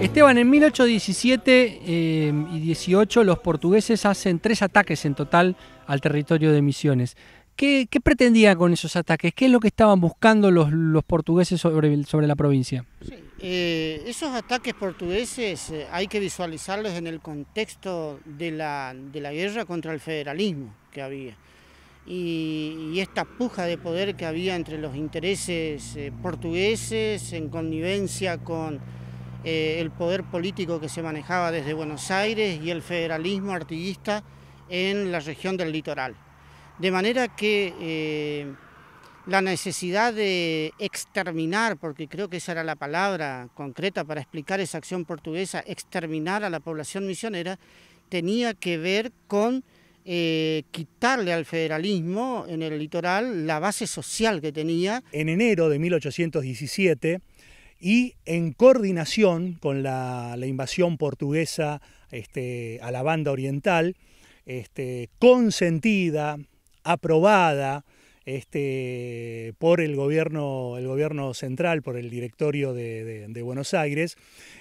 Esteban, en 1817 em, y 18 los portugueses hacen tres ataques en total al territorio de Misiones. ¿Qué, pretendían con esos ataques? ¿Qué es lo que estaban buscando los, portugueses sobre, la provincia? Eh, esos ataques portugueses eh, hay que visualizarlos en el contexto de la guerra contra el federalismo que había y, esta puja de poder que había entre los intereses eh, portugueses en connivencia con eh, el poder político que se manejaba desde Buenos Aires y el federalismo artillista en la región del litoral. De manera que eh, la necesidad de exterminar, porque creo que esa era la palabra concreta para explicar esa acción portuguesa, exterminar a la población misionera, tenía que ver con eh, quitarle al federalismo en el litoral la base social que tenía. En enero de 1817, y en coordinación con la, invasión portuguesa este, a la banda oriental, este, consentida, aprobada este, por el gobierno, el gobierno central, por el directorio de, Buenos Aires.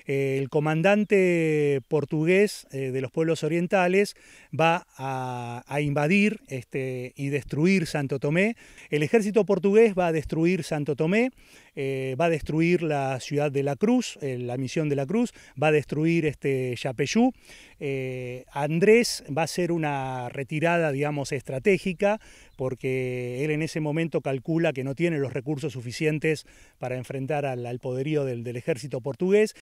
Eh, el comandante portugués eh, de los pueblos orientales va a, invadir este, y destruir Santo Tomé. El ejército portugués va a destruir Santo Tomé, eh, va a destruir la ciudad de La Cruz, la misión de La Cruz, va a destruir este, Yapeyú. Andrés va a hacer una retirada, digamos, estratégica porque él en ese momento calcula que no tiene los recursos suficientes para enfrentar al, poderío del, ejército portugués